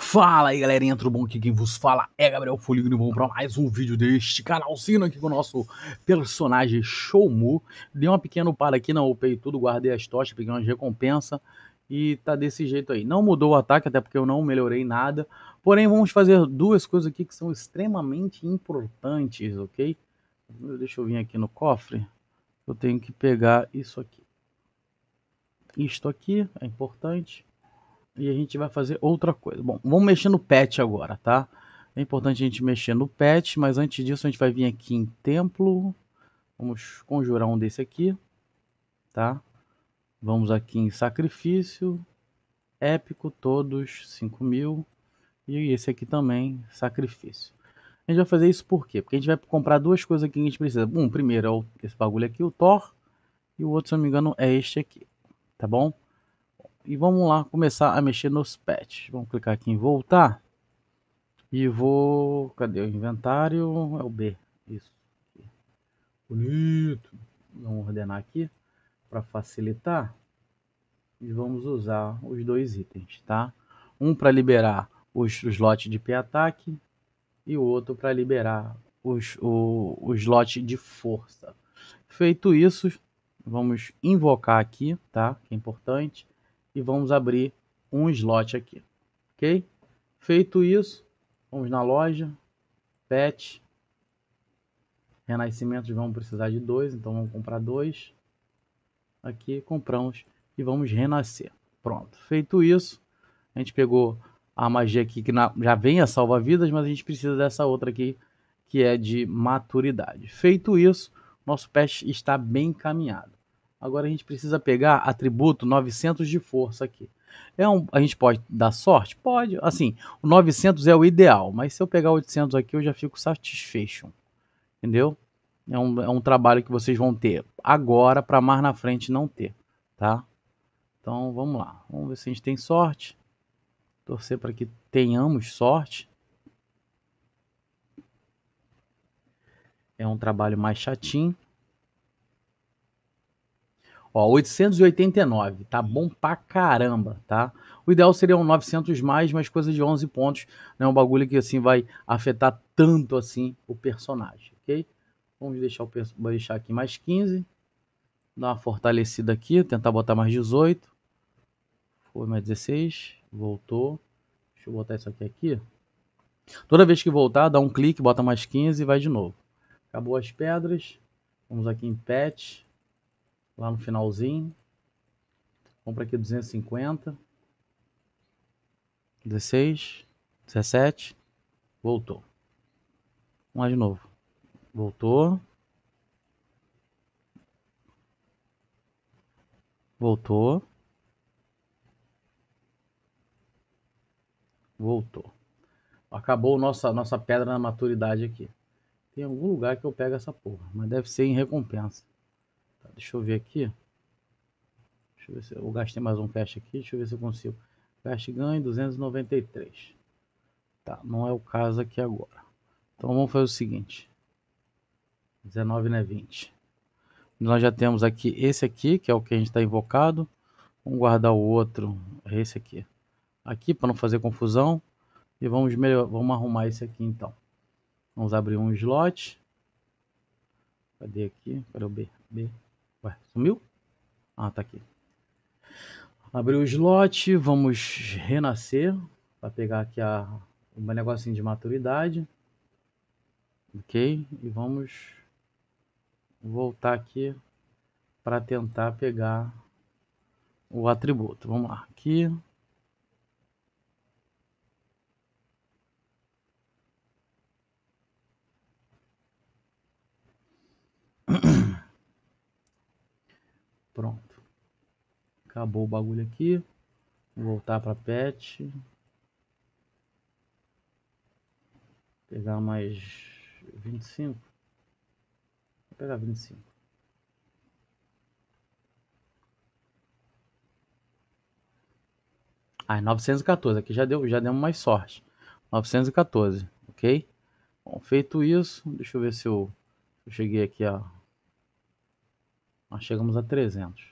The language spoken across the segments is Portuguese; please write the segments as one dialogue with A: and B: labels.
A: Fala aí galerinha, tudo bom? Aqui quem vos fala é Gabriel Foligno e vamos para mais um vídeo deste canal. Seguindo aqui com o nosso personagem Showmu. Dei uma pequena para aqui, não upei tudo, guardei as tochas, peguei umas recompensas e tá desse jeito aí. Não mudou o ataque, até porque eu não melhorei nada. Porém, vamos fazer duas coisas aqui que são extremamente importantes, ok? Deixa eu vir aqui no cofre. Eu tenho que pegar isso aqui. Isto aqui é importante e a gente vai fazer outra coisa. Bom, vamos mexer no pet agora, tá? É importante a gente mexer no pet, mas antes disso a gente vai vir aqui em templo. Vamos conjurar um desse aqui, tá? Vamos aqui em sacrifício, épico, todos, mil E esse aqui também, sacrifício. A gente vai fazer isso por quê? Porque a gente vai comprar duas coisas aqui que a gente precisa. Um, primeiro é esse bagulho aqui, o Thor. E o outro, se não me engano, é este aqui, tá bom? e vamos lá começar a mexer nos patches. Vamos clicar aqui em voltar e vou, cadê o inventário? É o B, isso. Bonito. Vamos ordenar aqui para facilitar e vamos usar os dois itens, tá? Um para liberar os, os lotes de P-ataque e o outro para liberar os, o, o slot de força. Feito isso, vamos invocar aqui, tá? Que é importante e vamos abrir um slot aqui, ok? Feito isso, vamos na loja, pet, renascimentos vamos precisar de dois, então vamos comprar dois. Aqui compramos e vamos renascer. Pronto, feito isso, a gente pegou a magia aqui que já vem a salva-vidas, mas a gente precisa dessa outra aqui que é de maturidade. Feito isso, nosso pet está bem encaminhado. Agora a gente precisa pegar atributo 900 de força aqui. É um, a gente pode dar sorte? Pode. Assim, o 900 é o ideal, mas se eu pegar 800 aqui, eu já fico satisfeito. Entendeu? É um, é um trabalho que vocês vão ter agora para mais na frente não ter, tá? Então, vamos lá. Vamos ver se a gente tem sorte. Torcer para que tenhamos sorte. É um trabalho mais chatinho. 889, tá bom pra caramba, tá? O ideal seria um 900 mais, mas coisa de 11 pontos, não é um bagulho que assim vai afetar tanto assim o personagem, ok? Vamos deixar, o, vou deixar aqui mais 15, dar uma fortalecida aqui, tentar botar mais 18, foi mais 16, voltou, deixa eu botar isso aqui aqui. Toda vez que voltar, dá um clique, bota mais 15 e vai de novo. Acabou as pedras, vamos aqui em pet, lá no finalzinho. Vamos aqui 250. 16, 17, voltou. Vamos lá de novo. Voltou. Voltou. Voltou. Acabou nossa nossa pedra na maturidade aqui. Tem algum lugar que eu pego essa porra, mas deve ser em recompensa. Deixa eu ver aqui. Deixa eu ver se eu gastei mais um cash aqui. Deixa eu ver se eu consigo. Cash ganho 293. Tá, não é o caso aqui agora. Então vamos fazer o seguinte. 19 né 20. Nós já temos aqui esse aqui, que é o que a gente está invocado. Vamos guardar o outro, é esse aqui. Aqui para não fazer confusão. E vamos, melhor, vamos arrumar esse aqui então. Vamos abrir um slot. Cadê aqui? Cadê o B? B. Ué, sumiu? Ah, tá aqui. Abriu o slot, vamos renascer para pegar aqui a, um negocinho de maturidade. Ok? E vamos voltar aqui para tentar pegar o atributo. Vamos lá, aqui. Pronto. Acabou o bagulho aqui. Vou voltar para pet. Pegar mais 25. Vou pegar 25. Ah, 914. É aqui já deu, já demos mais sorte. 914, ok? Bom, feito isso, deixa eu ver se eu, eu cheguei aqui a nós chegamos a 300.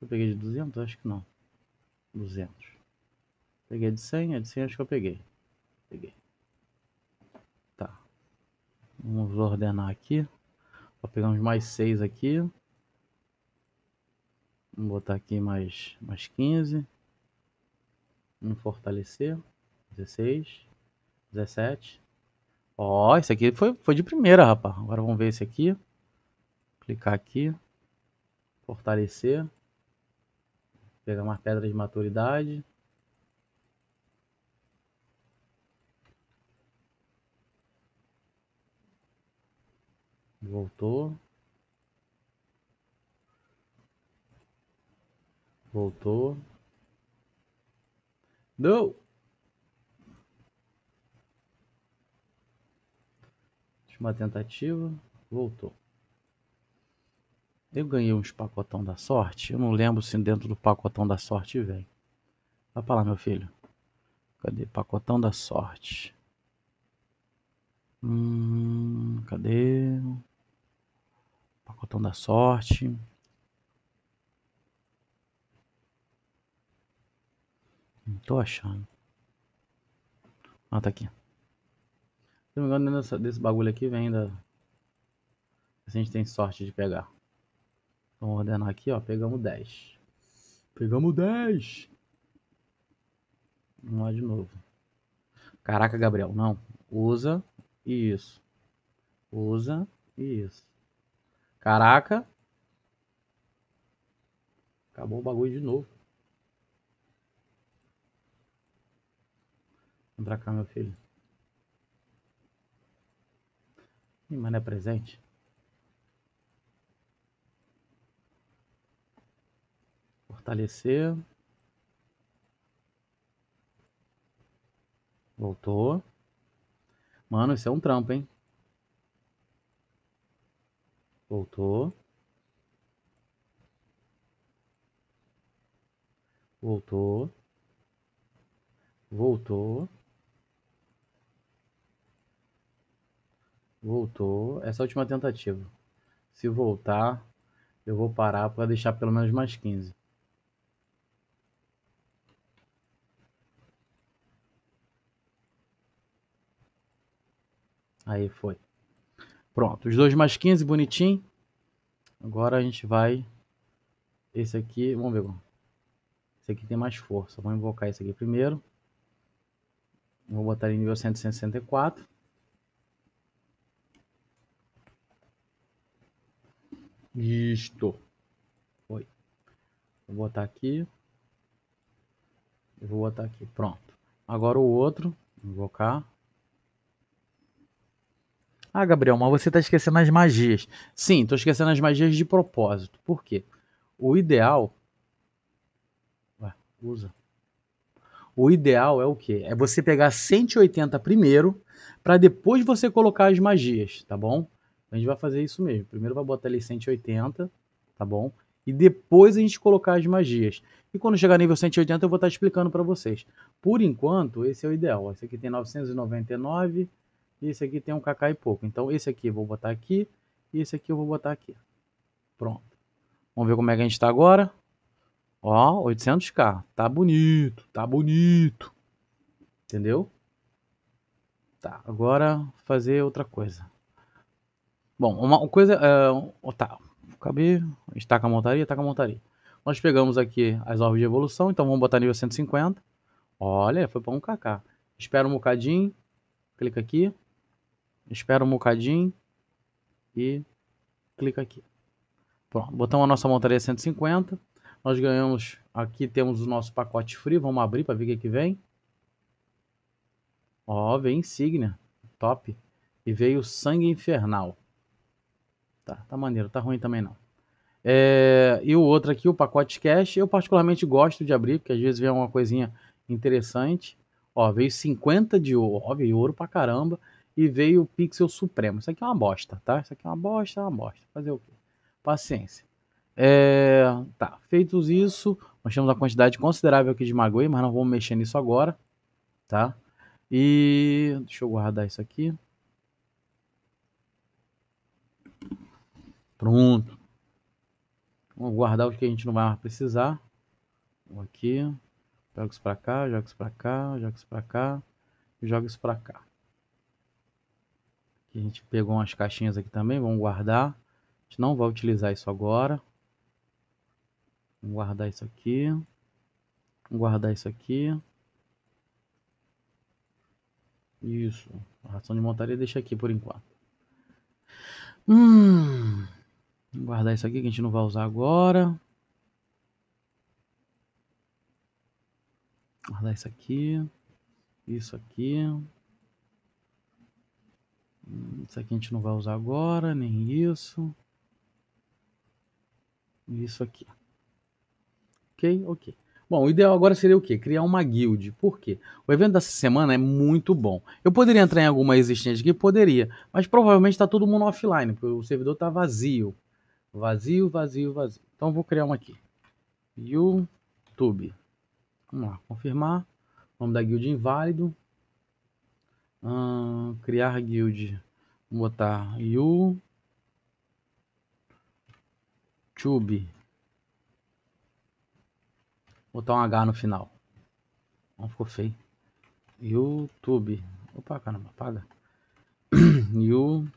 A: Eu peguei de 200? Acho que não. 200. Peguei de 100, É de 100 acho que eu peguei. Peguei. Tá. Vamos ordenar aqui. Ó, pegamos mais 6 aqui. Vamos botar aqui mais, mais 15. Vamos fortalecer. 16. 17. Ó, esse aqui foi, foi de primeira, rapaz. Agora vamos ver esse aqui. Clicar aqui. Fortalecer. Pegar uma pedra de maturidade. Voltou. Voltou. Não! Última tentativa. Voltou. Eu ganhei uns pacotão da sorte. Eu não lembro se dentro do pacotão da sorte vem. Vai pra lá, meu filho. Cadê? Pacotão da sorte. Hum, cadê? Pacotão da sorte. Não tô achando. Ah, tá aqui. Se não me engano, dentro desse bagulho aqui vem ainda. Se a gente tem sorte de pegar. Vamos ordenar aqui, ó. Pegamos 10. Pegamos 10! Vamos lá de novo. Caraca, Gabriel, não. Usa e isso. Usa e isso. Caraca. Acabou o bagulho de novo. Vem pra cá, meu filho. Ih, mas não é presente? fortalecer. Voltou. Mano, isso é um trampo, hein? Voltou. Voltou. Voltou. Voltou. Essa é a última tentativa. Se voltar, eu vou parar para deixar pelo menos mais 15. Aí foi. Pronto, os dois mais 15, bonitinho. Agora a gente vai... Esse aqui, vamos ver. Esse aqui tem mais força. vamos invocar esse aqui primeiro. Vou botar em nível 164. Isto. Foi. Vou botar aqui. Vou botar aqui. Pronto. Agora o outro. Invocar. Ah, Gabriel, mas você está esquecendo as magias. Sim, estou esquecendo as magias de propósito. Por quê? O ideal. Ué, usa. O ideal é o quê? É você pegar 180 primeiro, para depois você colocar as magias, tá bom? A gente vai fazer isso mesmo. Primeiro vai botar ali 180, tá bom? E depois a gente colocar as magias. E quando chegar nível 180 eu vou estar tá explicando para vocês. Por enquanto, esse é o ideal. Esse aqui tem 999, e esse aqui tem um kk e pouco. Então esse aqui eu vou botar aqui. E esse aqui eu vou botar aqui. Pronto. Vamos ver como é que a gente está agora. Ó, 800k. Tá bonito, tá bonito. Entendeu? Tá, agora fazer outra coisa. Bom, uma coisa... É, tá, acabei... A gente está com a montaria, está com a montaria. Nós pegamos aqui as árvores de evolução, então vamos botar nível 150. Olha, foi para um kk. Espera um bocadinho. Clica aqui. Espera um bocadinho e clica aqui. Pronto, botamos a nossa montaria 150. Nós ganhamos, aqui temos o nosso pacote free Vamos abrir para ver o que, é que vem. Ó, vem insígnia. Top. E veio sangue infernal. Tá, tá maneiro, tá ruim também não. É, e o outro aqui, o pacote cash, eu particularmente gosto de abrir, porque às vezes vem uma coisinha interessante. Ó, veio 50 de ouro, ó, veio ouro pra caramba e veio o Pixel Supremo. Isso aqui é uma bosta, tá? Isso aqui é uma bosta, é uma bosta. Fazer o quê? Paciência. É, tá, feitos isso, nós temos uma quantidade considerável aqui de Magui, mas não vamos mexer nisso agora, tá? E deixa eu guardar isso aqui. Pronto. Vamos guardar o que a gente não vai mais precisar. aqui, joga isso pra cá, joga isso pra cá, joga isso pra cá, joga isso pra cá a gente pegou umas caixinhas aqui também, vamos guardar. A gente não vai utilizar isso agora. Vamos guardar isso aqui. Vamos guardar isso aqui. Isso. A ração de montaria deixa aqui por enquanto. Hum. Vamos guardar isso aqui que a gente não vai usar agora. Guardar isso aqui. Isso aqui. Isso aqui a gente não vai usar agora, nem isso. Isso aqui. Ok, ok. Bom, o ideal agora seria o quê? Criar uma guild. Por quê? O evento dessa semana é muito bom. Eu poderia entrar em alguma existente aqui? Poderia. Mas provavelmente está todo mundo offline, porque o servidor está vazio. Vazio, vazio, vazio. Então vou criar uma aqui. YouTube. Vamos lá, confirmar. O nome da guild inválido criar guild. Vou botar YouTube. Botar um H no final. Não ficou feio. YouTube. Opa, caramba, apaga. YouTube.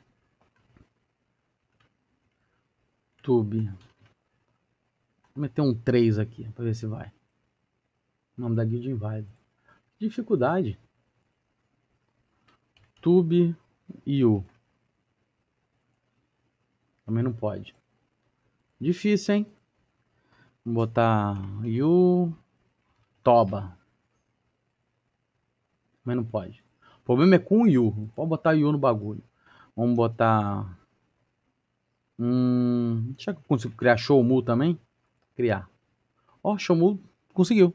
A: Vou meter um 3 aqui, pra ver se vai. O nome da guild Invade. Dificuldade. YouTube e o. Também não pode. Difícil, hein? Vou botar you toba. Mas não pode. O problema é com o you. Pode botar you no bagulho. Vamos botar Hum, será que eu consigo criar Showmu também? Criar. Ó, oh, Showmu conseguiu.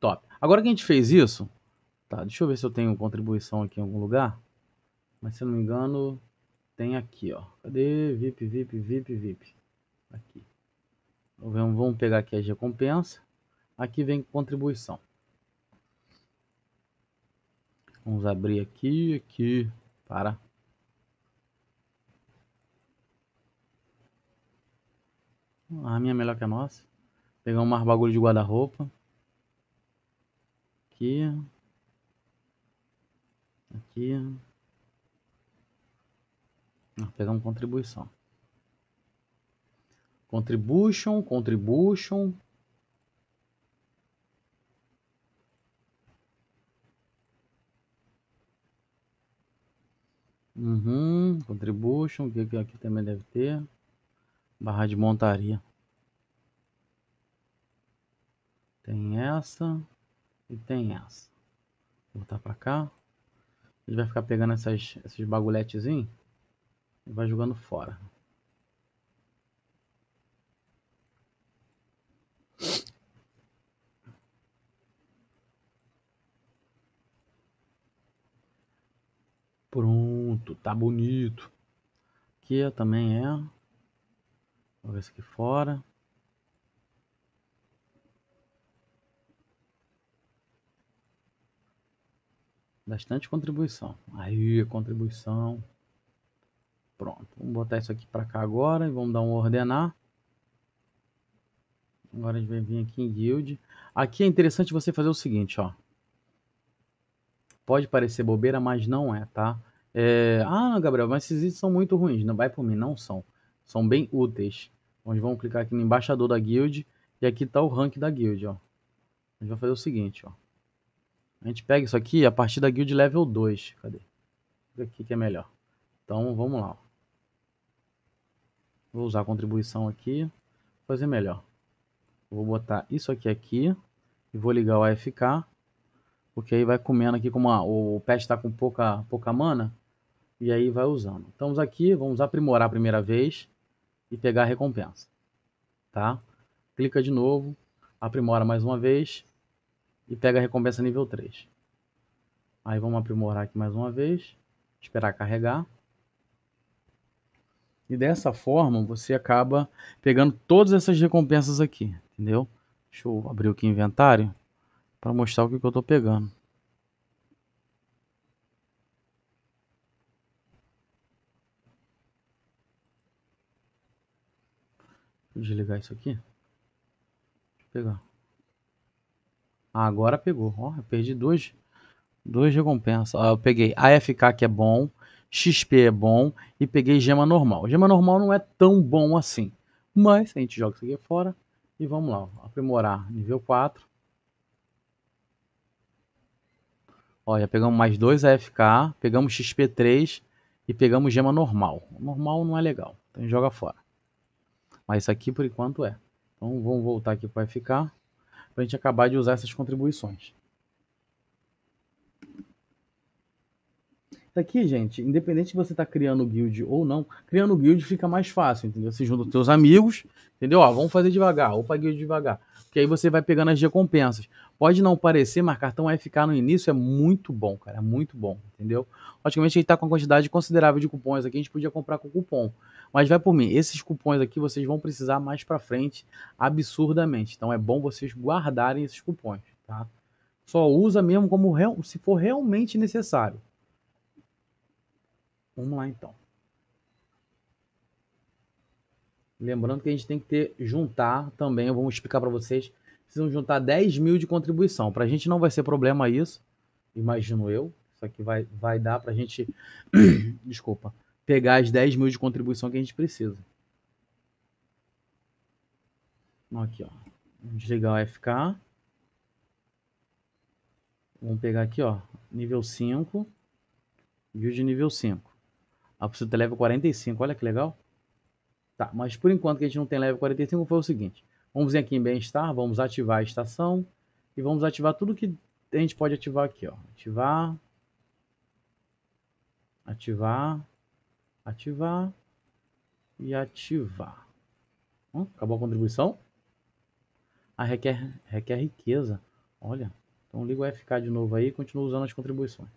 A: Top. Agora que a gente fez isso, Tá, deixa eu ver se eu tenho contribuição aqui em algum lugar. Mas se eu não me engano, tem aqui, ó. Cadê? VIP, VIP, VIP, VIP. Aqui. Vamos pegar aqui as recompensas. Aqui vem contribuição. Vamos abrir aqui, aqui, para. Ah, a minha é melhor que a nossa. Pegar um mais bagulho de guarda-roupa. Aqui. Aqui. Não, pegar uma contribuição. Contribution, contribution. Uhum, contribution, que aqui também deve ter. Barra de montaria. Tem essa e tem essa. Vou voltar para cá. Ele vai ficar pegando essas, esses baguletezinhos e vai jogando fora. Pronto, tá bonito. Aqui também é. Vou ver esse aqui fora. Bastante contribuição. Aí, contribuição. Pronto. Vamos botar isso aqui para cá agora e vamos dar um ordenar. Agora a gente vai vir aqui em Guild. Aqui é interessante você fazer o seguinte, ó. Pode parecer bobeira, mas não é, tá? É... Ah, Gabriel, mas esses itens são muito ruins. Não vai por mim, não são. São bem úteis. Nós vamos clicar aqui no embaixador da guild. E aqui tá o rank da guild, ó. A gente vai fazer o seguinte, ó. A gente pega isso aqui a partir da guild level 2. Cadê? Aqui que é melhor. Então vamos lá. Vou usar a contribuição aqui. fazer melhor. Vou botar isso aqui aqui. E vou ligar o AFK. Porque aí vai comendo aqui como a, o pet está com pouca, pouca mana. E aí vai usando. Estamos aqui. Vamos aprimorar a primeira vez. E pegar a recompensa. Tá? Clica de novo. Aprimora mais uma vez e pega a recompensa nível 3. Aí vamos aprimorar aqui mais uma vez. Esperar carregar. E dessa forma você acaba pegando todas essas recompensas aqui, entendeu? Deixa eu abrir aqui o inventário para mostrar o que, que eu estou pegando. desligar isso aqui. Deixa eu pegar agora pegou. Ó, eu perdi dois, dois recompensas. Ó, eu peguei AFK, que é bom, XP é bom, e peguei gema normal. Gema normal não é tão bom assim. Mas a gente joga isso aqui fora e vamos lá. Ó, aprimorar nível 4. Ó, já pegamos mais dois AFK, pegamos XP 3 e pegamos gema normal. Normal não é legal, então joga fora. Mas isso aqui por enquanto é. Então vamos voltar aqui para ficar para a gente acabar de usar essas contribuições. Aqui, gente, independente se você tá criando guild ou não, criando guild fica mais fácil, entendeu? Você junta os teus amigos, entendeu? Ó, vamos fazer devagar, opa, guild devagar. Porque aí você vai pegando as recompensas. Pode não parecer, mas cartão FK no início é muito bom, cara. É muito bom, entendeu? Praticamente a gente tá com uma quantidade considerável de cupons aqui, a gente podia comprar com cupom. Mas vai por mim, esses cupons aqui vocês vão precisar mais pra frente, absurdamente. Então é bom vocês guardarem esses cupons, tá? Só usa mesmo como se for realmente necessário. Vamos lá então. Lembrando que a gente tem que ter, juntar também, eu vou explicar para vocês, precisam juntar 10 mil de contribuição. Para a gente não vai ser problema isso, imagino eu. Isso aqui vai, vai dar para a gente, desculpa, pegar as 10 mil de contribuição que a gente precisa. Aqui, ó. Vamos desligar o FK. Vamos pegar aqui, ó, nível 5, view de nível 5. A precisa ter level 45, olha que legal. Tá, mas por enquanto que a gente não tem level 45, foi o seguinte. Vamos vir aqui em bem-estar, vamos ativar a estação. E vamos ativar tudo que a gente pode ativar aqui, ó. Ativar. Ativar. Ativar. E ativar. Hum, acabou a contribuição. Ah, requer, requer riqueza. Olha. Então liga o FK de novo aí e continua usando as contribuições.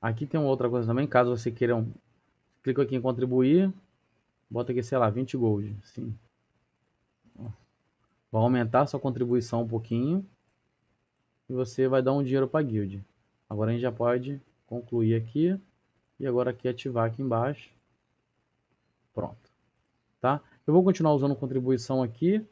A: Aqui tem uma outra coisa também, caso você queiram, um... clica aqui em contribuir, bota aqui, sei lá, 20 gold, sim. Vai aumentar sua contribuição um pouquinho e você vai dar um dinheiro para a guild. Agora a gente já pode concluir aqui e agora aqui ativar aqui embaixo. Pronto. Tá? Eu vou continuar usando contribuição aqui,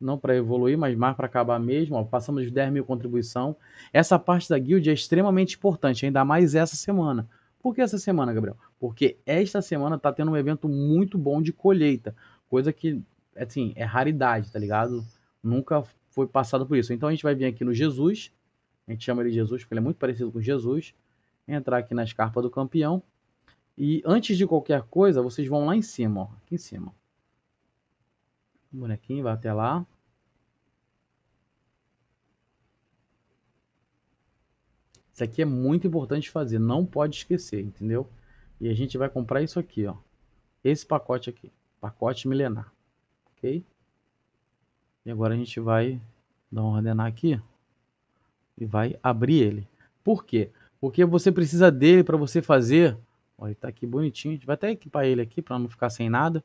A: não para evoluir, mas mais para acabar mesmo. Ó, passamos de 10 mil contribuição. Essa parte da guild é extremamente importante, ainda mais essa semana. Por que essa semana, Gabriel? Porque esta semana tá tendo um evento muito bom de colheita, coisa que, assim, é raridade, tá ligado? Nunca foi passado por isso. Então a gente vai vir aqui no Jesus, a gente chama ele Jesus porque ele é muito parecido com Jesus. Entrar aqui na escarpa do campeão. E antes de qualquer coisa, vocês vão lá em cima, ó, aqui em cima. O bonequinho vai até lá. Isso aqui é muito importante fazer, não pode esquecer, entendeu? E a gente vai comprar isso aqui, ó. Esse pacote aqui, pacote milenar, ok? E agora a gente vai dar um ordenar aqui e vai abrir ele. Por quê? Porque você precisa dele para você fazer... Olha, ele tá aqui bonitinho. A gente vai até equipar ele aqui para não ficar sem nada.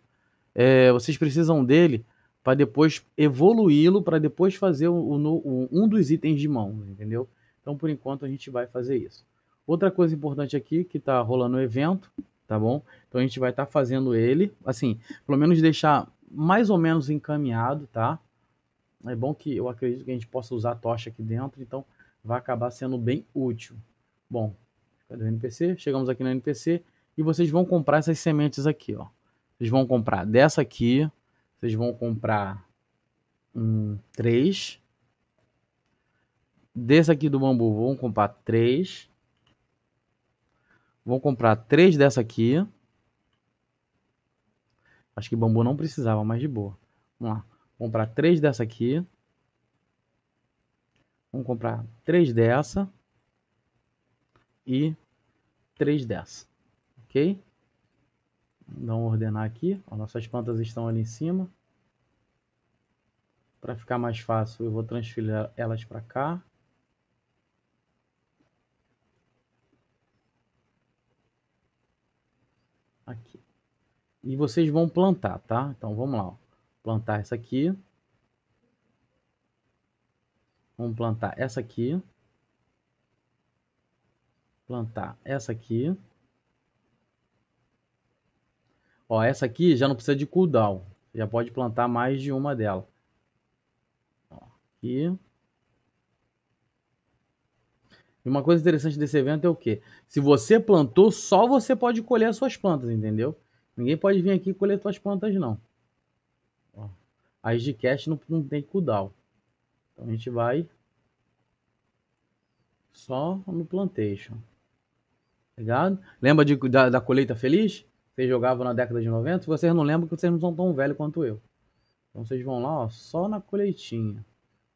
A: É, vocês precisam dele para depois evoluí-lo, para depois fazer o, o, um dos itens de mão, entendeu? Então, por enquanto, a gente vai fazer isso. Outra coisa importante aqui, que está rolando o evento, tá bom? Então, a gente vai estar tá fazendo ele, assim, pelo menos deixar mais ou menos encaminhado, tá? É bom que eu acredito que a gente possa usar a tocha aqui dentro, então vai acabar sendo bem útil. Bom, cadê o NPC? Chegamos aqui no NPC e vocês vão comprar essas sementes aqui, ó. Vocês vão comprar dessa aqui, vocês vão comprar um 3. Desse aqui do bambu, vão comprar 3. Vão comprar 3 dessa aqui. Acho que bambu não precisava, mas de boa. Vamos lá. Vamos comprar 3 dessa aqui. Vamos comprar 3 dessa. E 3 dessa. Ok? Vamos ordenar aqui. nossas plantas estão ali em cima. Para ficar mais fácil, eu vou transferir elas para cá. Aqui. E vocês vão plantar, tá? Então vamos lá. Ó. Plantar essa aqui. Vamos plantar essa aqui. Plantar essa aqui. Ó, essa aqui já não precisa de cooldown. Já pode plantar mais de uma dela aqui. E uma coisa interessante desse evento é o quê? Se você plantou, só você pode colher as suas plantas, entendeu? Ninguém pode vir aqui colher suas plantas, não. as de cash não, não tem cooldown. Então a gente vai só no plantation. Tá ligado? Lembra de, da, da colheita feliz? Vocês jogavam na década de 90? Vocês não lembram que vocês não são tão velhos quanto eu. Então vocês vão lá, ó, só na colheitinha.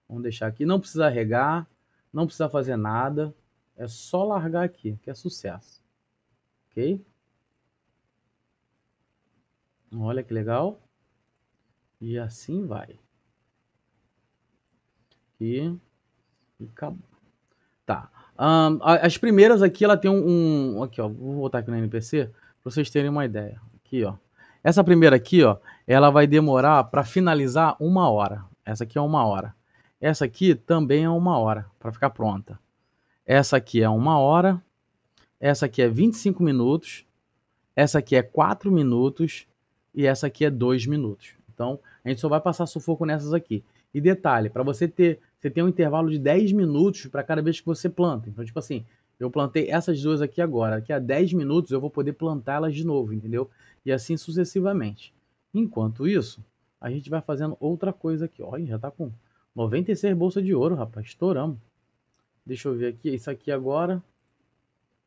A: Vamos deixar aqui. Não precisa regar, não precisa fazer nada. É só largar aqui, que é sucesso. Ok? Olha que legal. E assim vai. Aqui. E acabou. Tá. Um, as primeiras aqui, ela tem um, um... Aqui, ó. Vou voltar aqui no NPC para vocês terem uma ideia. Aqui, ó. Essa primeira aqui, ó. Ela vai demorar para finalizar uma hora. Essa aqui é uma hora. Essa aqui também é uma hora para ficar pronta. Essa aqui é uma hora. Essa aqui é 25 minutos. Essa aqui é 4 minutos. E essa aqui é 2 minutos. Então, a gente só vai passar sufoco nessas aqui. E detalhe, para você ter, você tem um intervalo de 10 minutos para cada vez que você planta. Então, tipo assim, eu plantei essas duas aqui agora, daqui a 10 minutos eu vou poder plantá-las de novo, entendeu? E assim sucessivamente. Enquanto isso, a gente vai fazendo outra coisa aqui. Olha, já está com 96 bolsa de ouro, rapaz. Estouramos. Deixa eu ver aqui. Isso aqui agora.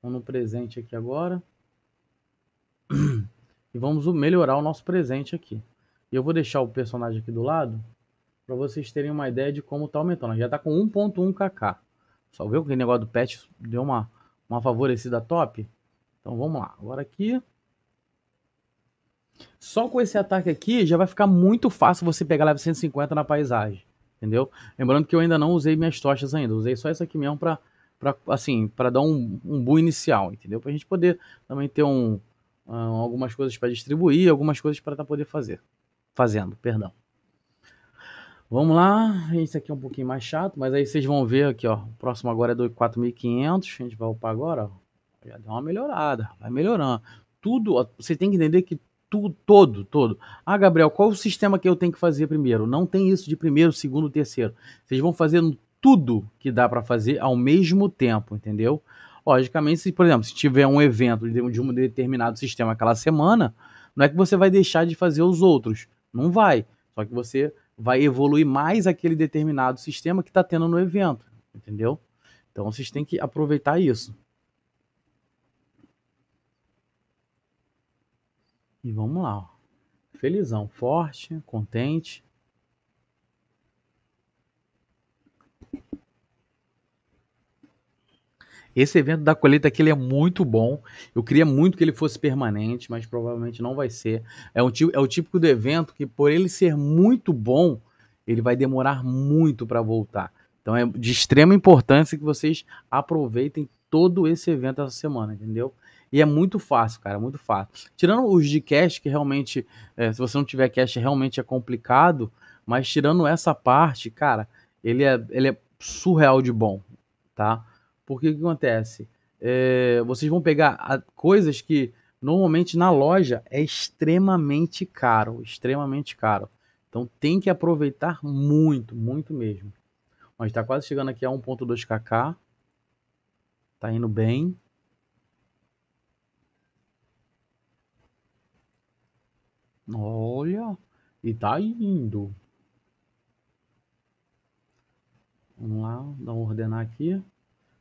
A: Vamos no presente aqui agora. E vamos melhorar o nosso presente aqui. E eu vou deixar o personagem aqui do lado. Para vocês terem uma ideia de como tá aumentando. Já tá com 1.1kk. Só viu que o negócio do pet deu uma, uma favorecida top? Então vamos lá. Agora aqui. Só com esse ataque aqui já vai ficar muito fácil você pegar level 150 na paisagem entendeu? Lembrando que eu ainda não usei minhas tochas ainda, usei só essa aqui mesmo para para assim, para dar um, um boom inicial, entendeu? Para a gente poder também ter um, um ah, algumas coisas para distribuir, algumas coisas para tá poder fazer, fazendo, perdão. Vamos lá, esse aqui é um pouquinho mais chato, mas aí vocês vão ver aqui, ó. O próximo agora é do 4.500, a gente vai upar agora, ó. Já deu uma melhorada, vai melhorando. Tudo, ó, você tem que entender que tudo, todo, todo. Ah, Gabriel, qual o sistema que eu tenho que fazer primeiro? Não tem isso de primeiro, segundo, terceiro. Vocês vão fazendo tudo que dá para fazer ao mesmo tempo, entendeu? Logicamente, se, por exemplo, se tiver um evento de um determinado sistema aquela semana, não é que você vai deixar de fazer os outros. Não vai. Só que você vai evoluir mais aquele determinado sistema que está tendo no evento, entendeu? Então vocês têm que aproveitar isso. E vamos lá, ó. felizão, forte, contente. Esse evento da colheita aqui ele é muito bom. Eu queria muito que ele fosse permanente, mas provavelmente não vai ser. É, um, é o típico do evento que, por ele ser muito bom, ele vai demorar muito para voltar. Então é de extrema importância que vocês aproveitem todo esse evento essa semana, entendeu? E é muito fácil, cara, muito fácil. Tirando os de cash, que realmente, é, se você não tiver cash, realmente é complicado. Mas tirando essa parte, cara, ele é, ele é surreal de bom, tá? Porque o que acontece? É, vocês vão pegar a, coisas que normalmente na loja é extremamente caro, extremamente caro. Então tem que aproveitar muito, muito mesmo. Mas está quase chegando aqui a 1.2kk. Tá indo bem. Olha, e tá indo. Vamos lá, dá um ordenar aqui.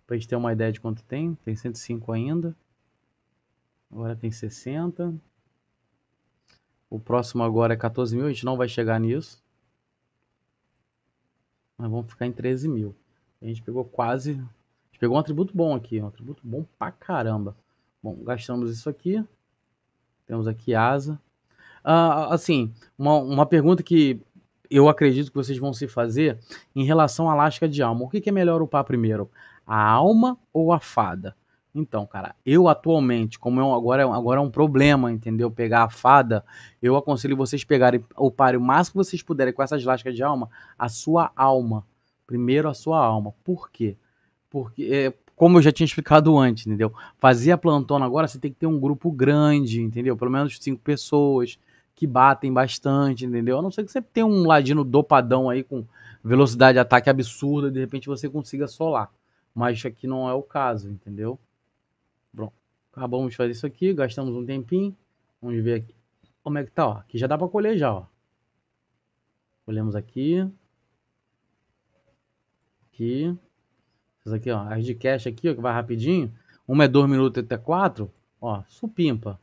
A: Pra gente ter uma ideia de quanto tem. Tem 105 ainda. Agora tem 60. O próximo agora é 14 mil. A gente não vai chegar nisso. Mas vamos ficar em 13 mil. A gente pegou quase... A gente pegou um atributo bom aqui. Um atributo bom pra caramba. Bom, gastamos isso aqui. Temos aqui asa. Uh, assim, uma, uma pergunta que eu acredito que vocês vão se fazer em relação à lasca de alma. O que, que é melhor upar primeiro? A alma ou a fada? Então, cara, eu atualmente, como eu é agora, é agora é um problema, entendeu? Pegar a fada, eu aconselho vocês pegarem, uparem o máximo que vocês puderem com essas lascas de alma, a sua alma. Primeiro a sua alma. Por quê? Porque, é, como eu já tinha explicado antes, entendeu? Fazer a plantona agora, você tem que ter um grupo grande, entendeu? Pelo menos cinco pessoas que batem bastante, entendeu? A não ser que sempre tenha um ladino dopadão aí com velocidade de ataque absurda e de repente você consiga solar. Mas isso aqui não é o caso, entendeu? Pronto. Acabamos de fazer isso aqui, gastamos um tempinho. Vamos ver aqui como é que tá, ó. Aqui já dá para colher já, ó. Colhemos aqui. Aqui. Essas aqui, ó. As de cash aqui, ó, que vai rapidinho. Uma é 2 minutos e até 4. Ó, supimpa.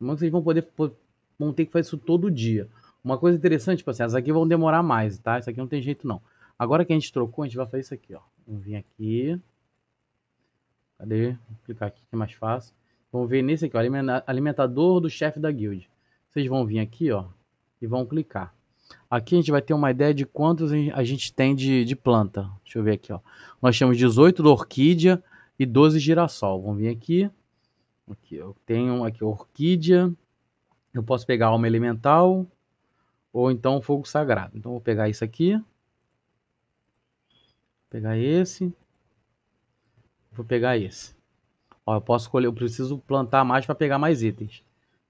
A: Como é que vocês vão poder. Vão ter que fazer isso todo dia. Uma coisa interessante, tipo assim, essas aqui vão demorar mais, tá? Isso aqui não tem jeito não. Agora que a gente trocou, a gente vai fazer isso aqui, ó. Vamos vir aqui. Cadê? Vou clicar aqui que é mais fácil. Vamos ver nesse aqui, ó. Alimentador do chefe da guild. Vocês vão vir aqui, ó. E vão clicar. Aqui a gente vai ter uma ideia de quantos a gente tem de, de planta. Deixa eu ver aqui, ó. Nós temos 18 da orquídea e 12 girassol. Vamos vir aqui. Aqui, eu tenho aqui orquídea. Eu posso pegar alma elemental ou então fogo sagrado. Então vou pegar isso aqui. Vou pegar esse. Vou pegar esse. Ó, eu posso escolher, eu preciso plantar mais para pegar mais itens.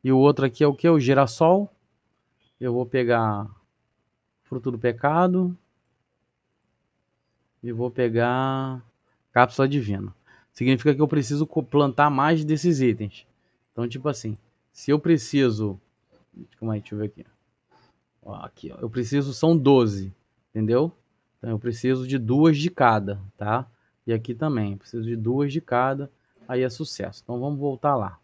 A: E o outro aqui é o que? O girassol. Eu vou pegar fruto do pecado. E vou pegar cápsula divina significa que eu preciso plantar mais desses itens. Então, tipo assim, se eu preciso... Como é? Deixa eu ver aqui. Ó, aqui, ó, eu preciso, são 12, entendeu? Então, eu preciso de duas de cada, tá? E aqui também, preciso de duas de cada, aí é sucesso. Então, vamos voltar lá.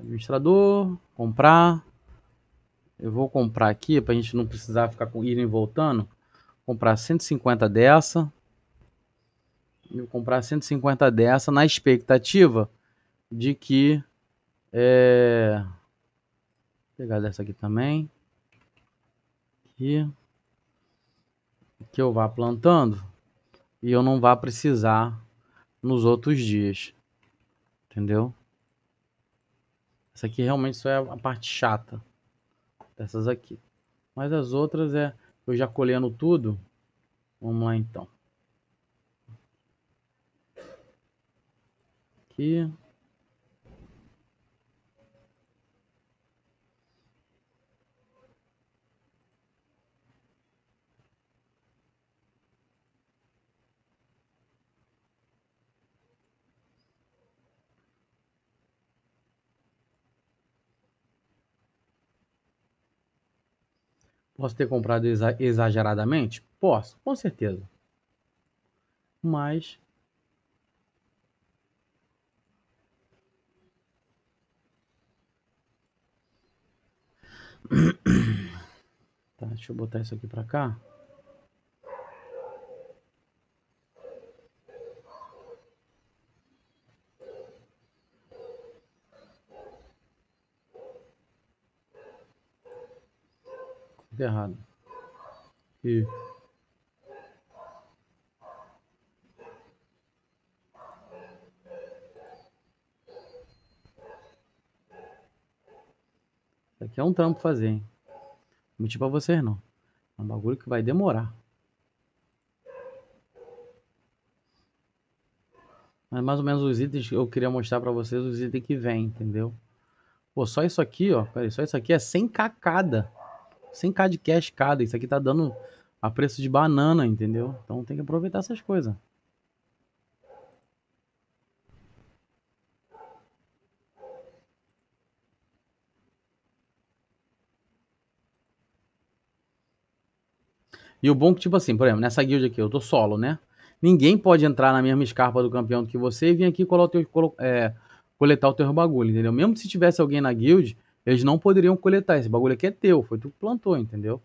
A: Administrador, comprar, eu vou comprar aqui para a gente não precisar ficar com irem e voltando. Vou comprar 150 dessa. E vou comprar 150 dessa na expectativa de que é... Vou pegar dessa aqui também. Aqui. Que eu vá plantando e eu não vá precisar nos outros dias. Entendeu? Essa aqui realmente só é a parte chata. Essas aqui. Mas as outras é eu já colhendo tudo. Vamos lá então. Aqui. Posso ter comprado exa exageradamente? Posso, com certeza. Mas Tá, deixa eu botar isso aqui para cá. errado. Aqui. aqui é um trampo fazer, hein? Não mentir pra vocês, não. É um bagulho que vai demorar. Mas mais ou menos os itens que eu queria mostrar pra vocês, os itens que vem, entendeu? Pô, só isso aqui, ó. só isso aqui é sem cacada. 100k de cash cada. Isso aqui tá dando a preço de banana, entendeu? Então tem que aproveitar essas coisas. E o bom é que, tipo assim, por exemplo, nessa guild aqui, eu tô solo, né? Ninguém pode entrar na mesma escarpa do campeão do que você e vir aqui é, coletar o teu bagulho, entendeu? Mesmo se tivesse alguém na guild, eles não poderiam coletar. Esse bagulho aqui é teu, foi tu que plantou, entendeu?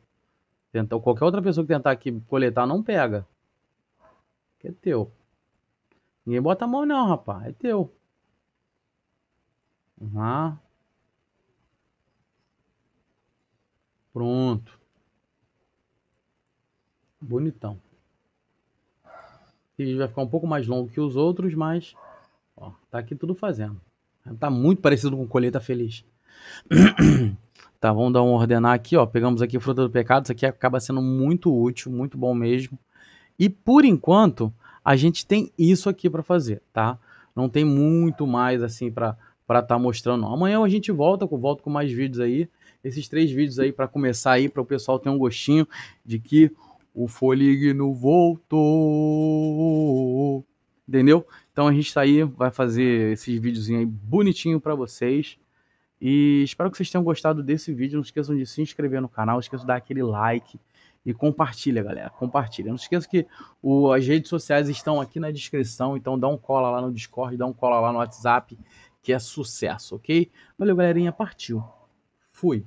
A: Então qualquer outra pessoa que tentar aqui coletar não pega. Que é teu. Ninguém bota a mão não, rapaz. É teu. Vamos lá. Pronto. Bonitão. E vai ficar um pouco mais longo que os outros, mas ó, tá aqui tudo fazendo. Tá muito parecido com colheita feliz. tá, vamos dar um ordenar aqui, ó. Pegamos aqui fruta do pecado, isso aqui acaba sendo muito útil, muito bom mesmo. E por enquanto, a gente tem isso aqui para fazer, tá? Não tem muito mais assim para para estar tá mostrando. Amanhã a gente volta, volto com mais vídeos aí. Esses três vídeos aí para começar aí para o pessoal ter um gostinho de que o foligno voltou. Entendeu? Então a gente tá aí, vai fazer esses videozinhos aí bonitinho para vocês. E espero que vocês tenham gostado desse vídeo. Não esqueçam de se inscrever no canal, esqueçam de dar aquele like e compartilha, galera. Compartilha. Não esqueça que o, as redes sociais estão aqui na descrição, então dá um cola lá no Discord, dá um cola lá no WhatsApp, que é sucesso, ok? Valeu, galerinha. Partiu. Fui.